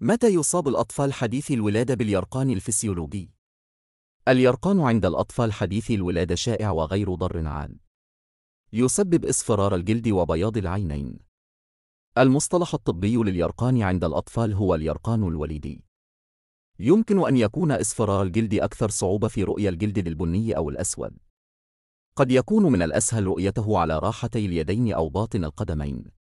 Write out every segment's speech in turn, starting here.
متى يصاب الأطفال حديثي الولادة باليرقان الفسيولوجي؟ اليرقان عند الأطفال حديثي الولادة شائع وغير ضر عام. يسبب إصفرار الجلد وبياض العينين. المصطلح الطبي لليرقان عند الأطفال هو اليرقان الوليدي. يمكن أن يكون إصفرار الجلد أكثر صعوبة في رؤية الجلد البني أو الأسود. قد يكون من الأسهل رؤيته على راحتي اليدين أو باطن القدمين.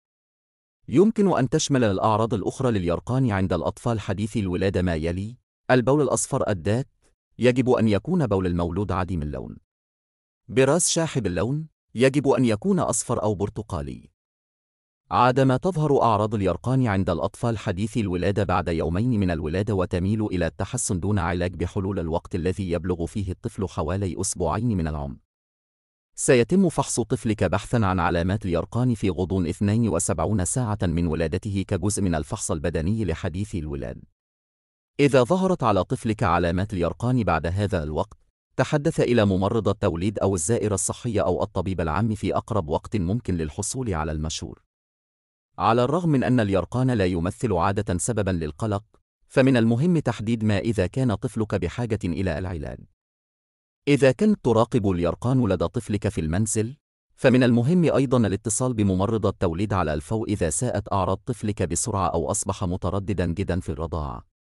يمكن أن تشمل الأعراض الأخرى لليرقان عند الأطفال حديثي الولادة ما يلي: البول الأصفر الدات، يجب أن يكون بول المولود عديم اللون. براس شاحب اللون، يجب أن يكون أصفر أو برتقالي. ما تظهر أعراض اليرقان عند الأطفال حديثي الولادة بعد يومين من الولادة وتميل إلى التحسن دون علاج بحلول الوقت الذي يبلغ فيه الطفل حوالي أسبوعين من العمر. سيتم فحص طفلك بحثا عن علامات اليرقان في غضون 72 ساعة من ولادته كجزء من الفحص البدني لحديث الولاد. إذا ظهرت على طفلك علامات اليرقان بعد هذا الوقت، تحدث إلى ممرض التوليد أو الزائرة الصحية أو الطبيب العام في أقرب وقت ممكن للحصول على المشور. على الرغم من أن اليرقان لا يمثل عادة سببًا للقلق، فمن المهم تحديد ما إذا كان طفلك بحاجة إلى العلاج. إذا كنت تراقب اليرقان لدى طفلك في المنزل، فمن المهم أيضًا الاتصال بممرضة التوليد على الفور إذا ساءت أعراض طفلك بسرعة أو أصبح مترددًا جدًا في الرضاعة.